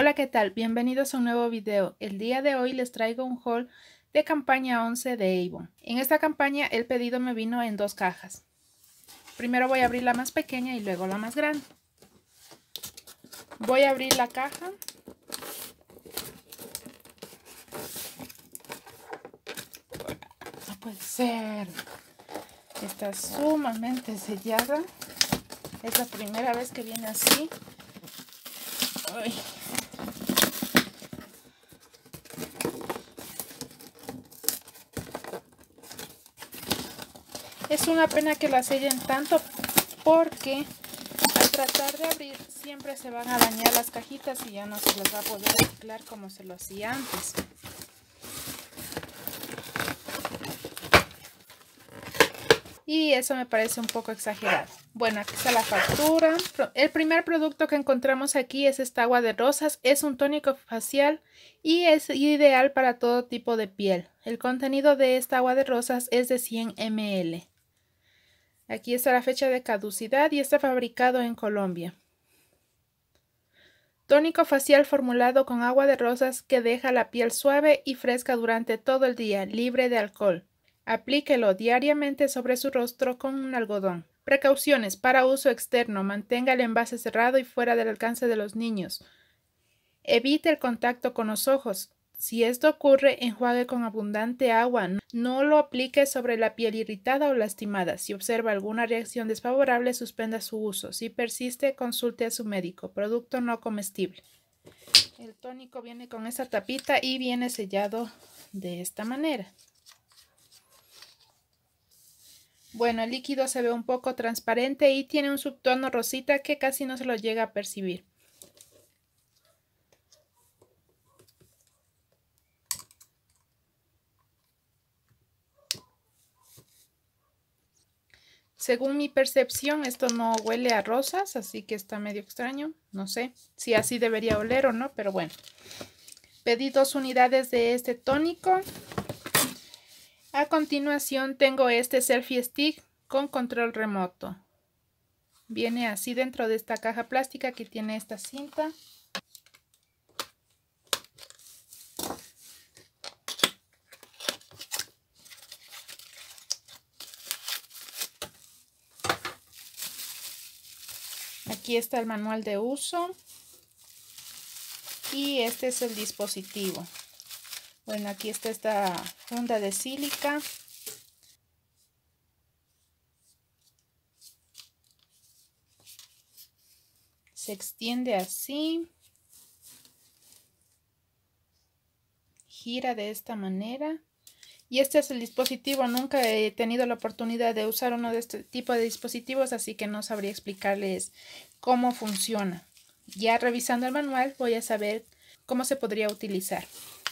Hola, ¿qué tal? Bienvenidos a un nuevo video. El día de hoy les traigo un haul de campaña 11 de Avon. En esta campaña el pedido me vino en dos cajas. Primero voy a abrir la más pequeña y luego la más grande. Voy a abrir la caja. No puede ser. Está sumamente sellada. Es la primera vez que viene así. Ay, una pena que las sellen tanto porque al tratar de abrir siempre se van a dañar las cajitas y ya no se las va a poder reciclar como se lo hacía antes. y eso me parece un poco exagerado. Bueno, aquí está la factura. El primer producto que encontramos aquí es esta agua de rosas. Es un tónico facial y es ideal para todo tipo de piel. El contenido de esta agua de rosas es de 100 ml. Aquí está la fecha de caducidad y está fabricado en Colombia. Tónico facial formulado con agua de rosas que deja la piel suave y fresca durante todo el día, libre de alcohol. Aplíquelo diariamente sobre su rostro con un algodón. Precauciones para uso externo. Mantenga el envase cerrado y fuera del alcance de los niños. Evite el contacto con los ojos. Si esto ocurre, enjuague con abundante agua. No lo aplique sobre la piel irritada o lastimada. Si observa alguna reacción desfavorable, suspenda su uso. Si persiste, consulte a su médico. Producto no comestible. El tónico viene con esta tapita y viene sellado de esta manera. Bueno, el líquido se ve un poco transparente y tiene un subtono rosita que casi no se lo llega a percibir. Según mi percepción, esto no huele a rosas, así que está medio extraño. No sé si así debería oler o no, pero bueno. Pedí dos unidades de este tónico. A continuación tengo este selfie stick con control remoto. Viene así dentro de esta caja plástica que tiene esta cinta. Aquí está el manual de uso. Y este es el dispositivo. Bueno, aquí está esta funda de sílica. Se extiende así. Gira de esta manera. Y este es el dispositivo. Nunca he tenido la oportunidad de usar uno de este tipo de dispositivos, así que no sabría explicarles cómo funciona. Ya revisando el manual voy a saber cómo se podría utilizar.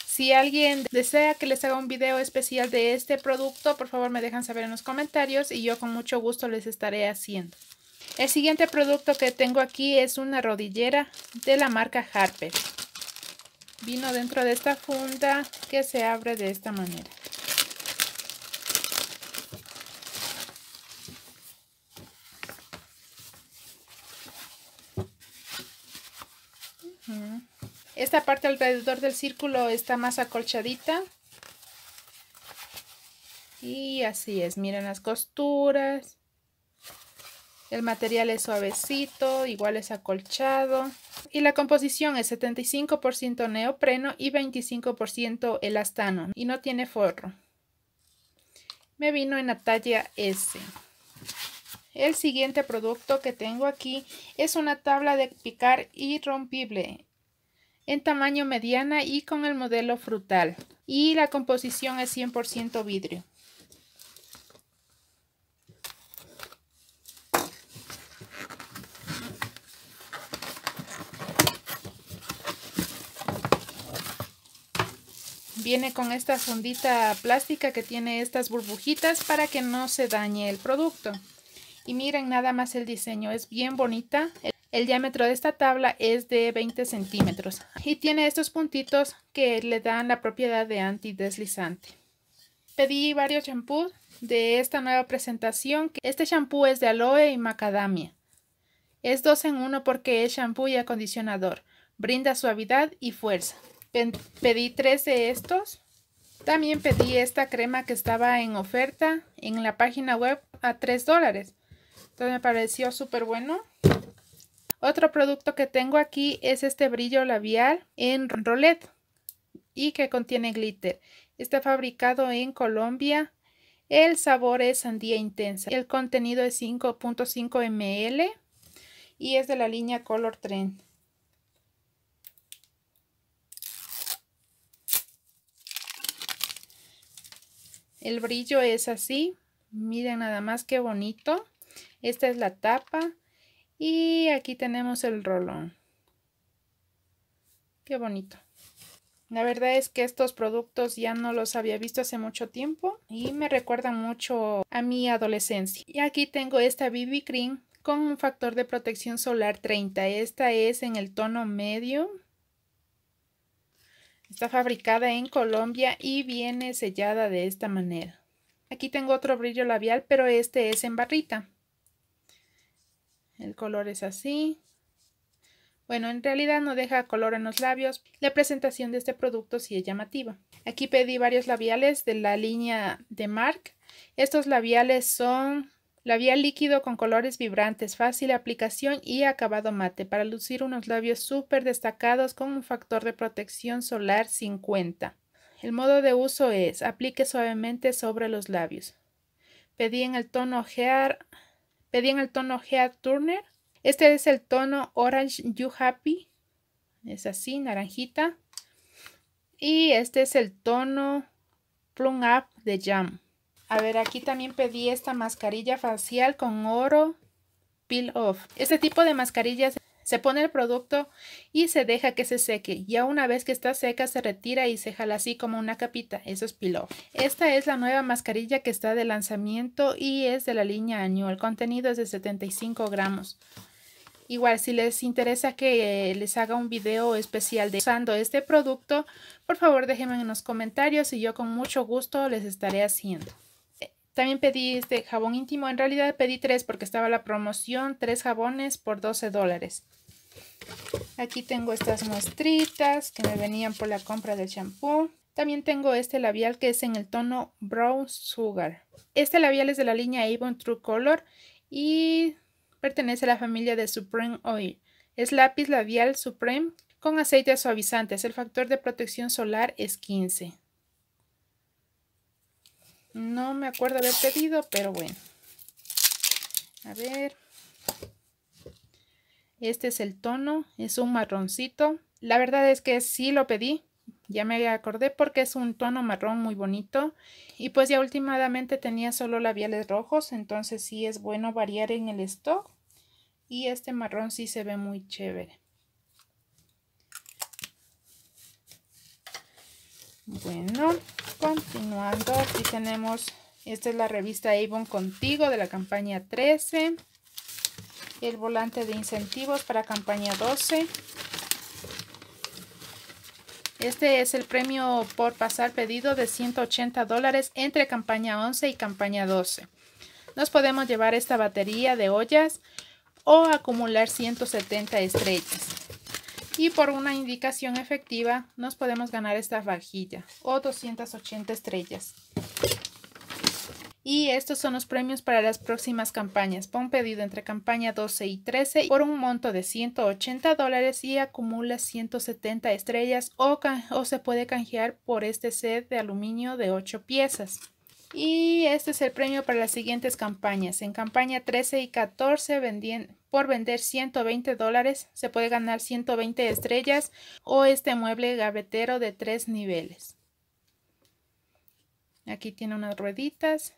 Si alguien desea que les haga un video especial de este producto, por favor me dejan saber en los comentarios y yo con mucho gusto les estaré haciendo. El siguiente producto que tengo aquí es una rodillera de la marca Harper. Vino dentro de esta funda que se abre de esta manera. Esta parte alrededor del círculo está más acolchadita. Y así es, miren las costuras. El material es suavecito, igual es acolchado. Y la composición es 75% neopreno y 25% elastano. Y no tiene forro. Me vino en la talla S. El siguiente producto que tengo aquí es una tabla de picar irrompible en tamaño mediana y con el modelo frutal. Y la composición es 100% vidrio. Viene con esta fundita plástica que tiene estas burbujitas para que no se dañe el producto. Y miren nada más el diseño, es bien bonita. El diámetro de esta tabla es de 20 centímetros y tiene estos puntitos que le dan la propiedad de antideslizante. Pedí varios champús de esta nueva presentación. Este champú es de aloe y macadamia. Es dos en uno porque es champú y acondicionador. Brinda suavidad y fuerza. Pedí tres de estos. También pedí esta crema que estaba en oferta en la página web a 3 dólares. Entonces me pareció súper bueno. Otro producto que tengo aquí es este brillo labial en rolet y que contiene glitter. Está fabricado en Colombia. El sabor es sandía intensa. El contenido es 5.5 ml y es de la línea Color Trend. El brillo es así. Miren nada más qué bonito. Esta es la tapa y aquí tenemos el rolón. Qué bonito. La verdad es que estos productos ya no los había visto hace mucho tiempo y me recuerda mucho a mi adolescencia. Y aquí tengo esta BB Cream con un factor de protección solar 30. Esta es en el tono medio. Está fabricada en Colombia y viene sellada de esta manera. Aquí tengo otro brillo labial, pero este es en barrita. El color es así. Bueno, en realidad no deja color en los labios. La presentación de este producto sí es llamativa. Aquí pedí varios labiales de la línea de MARC. Estos labiales son labial líquido con colores vibrantes, fácil aplicación y acabado mate para lucir unos labios súper destacados con un factor de protección solar 50. El modo de uso es aplique suavemente sobre los labios. Pedí en el tono Gear en el tono Head Turner. Este es el tono Orange You Happy. Es así, naranjita. Y este es el tono Plum Up de Jam. A ver, aquí también pedí esta mascarilla facial con oro peel off. Este tipo de mascarillas se pone el producto y se deja que se seque. Ya una vez que está seca se retira y se jala así como una capita. Eso es piló. Esta es la nueva mascarilla que está de lanzamiento y es de la línea año. El contenido es de 75 gramos. Igual si les interesa que eh, les haga un video especial de usando este producto, por favor déjenme en los comentarios y yo con mucho gusto les estaré haciendo. También pedí este jabón íntimo. En realidad pedí tres porque estaba la promoción. Tres jabones por 12 dólares. Aquí tengo estas muestritas que me venían por la compra del champú. También tengo este labial que es en el tono Brown Sugar. Este labial es de la línea Avon True Color y pertenece a la familia de Supreme Oil. Es lápiz labial Supreme con aceites suavizantes. El factor de protección solar es 15. No me acuerdo haber pedido, pero bueno. A ver. Este es el tono, es un marroncito. La verdad es que sí lo pedí, ya me acordé porque es un tono marrón muy bonito. Y pues ya últimamente tenía solo labiales rojos, entonces sí es bueno variar en el stock. Y este marrón sí se ve muy chévere. Bueno, continuando, aquí tenemos, esta es la revista Avon Contigo de la campaña 13. El volante de incentivos para campaña 12. Este es el premio por pasar pedido de 180 dólares entre campaña 11 y campaña 12. Nos podemos llevar esta batería de ollas o acumular 170 estrellas y por una indicación efectiva nos podemos ganar esta vajilla o 280 estrellas. Y estos son los premios para las próximas campañas. Pon pedido entre campaña 12 y 13 por un monto de 180 dólares y acumula 170 estrellas o, se puede canjear por este set de aluminio de 8 piezas. Y este es el premio para las siguientes campañas. En campaña 13 y 14 por vender 120 dólares se puede ganar 120 estrellas o este mueble gavetero de tres niveles. Aquí tiene unas rueditas.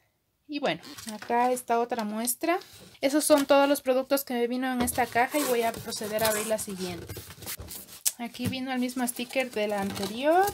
Y bueno, acá está otra muestra. Esos son todos los productos que me vino en esta caja y voy a proceder a abrir la siguiente. Aquí vino el mismo sticker de la anterior.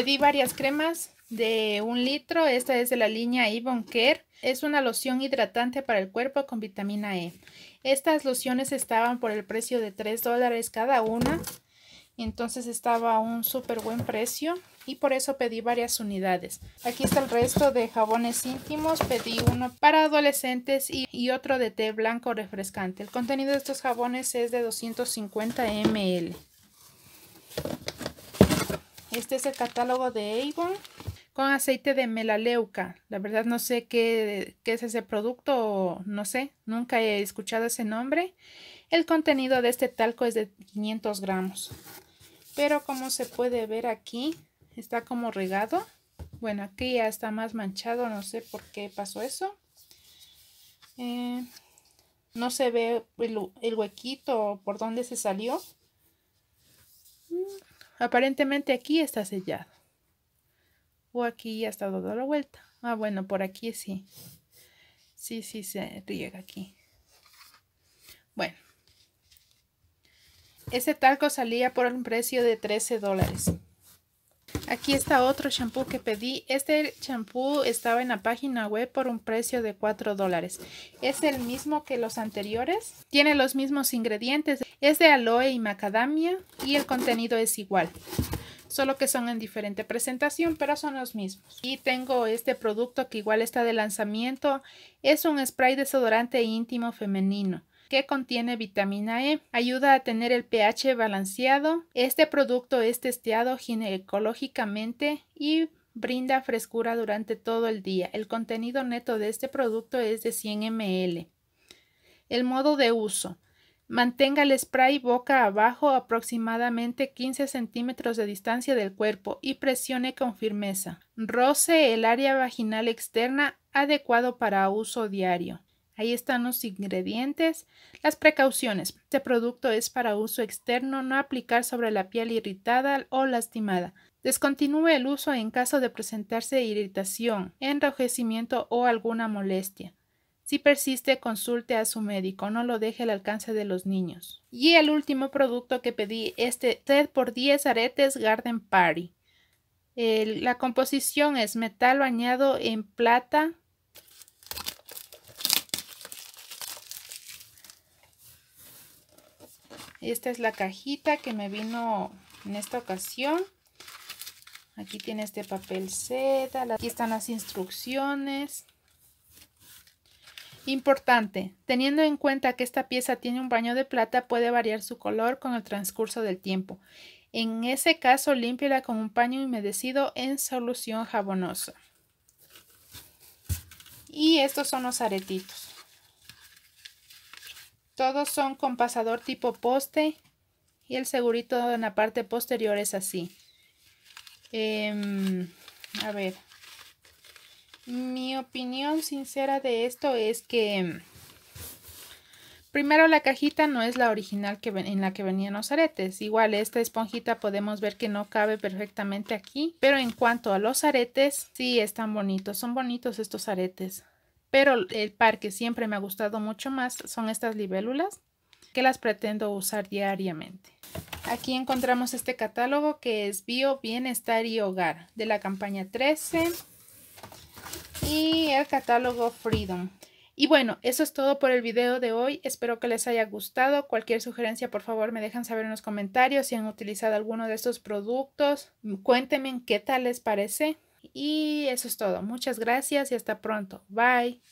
Pedí varias cremas de un litro. Esta es de la línea Avon Care. Es una loción hidratante para el cuerpo con vitamina E. Estas lociones estaban por el precio de 3 dólares cada una. Entonces estaba a un súper buen precio y por eso pedí varias unidades. Aquí está el resto de jabones íntimos. Pedí uno para adolescentes y otro de té blanco refrescante. El contenido de estos jabones es de 250 ml. Este es el catálogo de Avon con aceite de melaleuca. La verdad no sé qué, es ese producto, no sé, nunca he escuchado ese nombre. El contenido de este talco es de 500 gramos. Pero como se puede ver aquí, está como regado. Bueno, aquí ya está más manchado, no sé por qué pasó eso. Eh, no se ve el, el, huequito por donde se salió. Aparentemente aquí está sellado. O aquí ya está dado la vuelta. Ah, bueno, por aquí sí. Sí, sí se riega aquí. Bueno. Ese talco salía por un precio de 13 dólares. Aquí está otro shampoo que pedí. Este shampoo estaba en la página web por un precio de 4 dólares. Es el mismo que los anteriores. Tiene los mismos ingredientes. Es de aloe y macadamia y el contenido es igual. Solo que son en diferente presentación, pero son los mismos. Y tengo este producto que igual está de lanzamiento. Es un spray desodorante íntimo femenino que contiene vitamina E. Ayuda a tener el pH balanceado. Este producto es testeado ginecológicamente y brinda frescura durante todo el día. El contenido neto de este producto es de 100 ml. El modo de uso. Mantenga el spray boca abajo aproximadamente 15 centímetros de distancia del cuerpo y presione con firmeza. Roce el área vaginal externa adecuado para uso diario. Ahí están los ingredientes. Las precauciones. Este producto es para uso externo, no aplicar sobre la piel irritada o lastimada. Descontinúe el uso en caso de presentarse irritación, enrojecimiento o alguna molestia. Si persiste, consulte a su médico, no lo deje al alcance de los niños. Y el último producto que pedí, este TED por 10 aretes Garden Party. la composición es metal bañado en plata, Esta es la cajita que me vino en esta ocasión. Aquí tiene este papel seda. Aquí están las instrucciones. Importante, teniendo en cuenta que esta pieza tiene un baño de plata, puede variar su color con el transcurso del tiempo. En ese caso, límpiela con un paño humedecido en solución jabonosa. Y estos son los aretitos. Todos son con pasador tipo poste y el segurito en la parte posterior es así. Em, a ver, mi opinión sincera de esto es que em, primero la cajita no es la original que en la que venían los aretes. Igual esta esponjita podemos ver que no cabe perfectamente aquí, pero en cuanto a los aretes, sí están bonitos, son bonitos estos aretes pero el par que siempre me ha gustado mucho más son estas libélulas que las pretendo usar diariamente. Aquí encontramos este catálogo que es Bio, Bienestar y Hogar de la campaña 13 y el catálogo Freedom. Y bueno, eso es todo por el video de hoy. Espero que les haya gustado. Cualquier sugerencia, por favor, me dejan saber en los comentarios si han utilizado alguno de estos productos. Cuéntenme qué tal les parece. Y eso es todo. Muchas gracias y hasta pronto. Bye.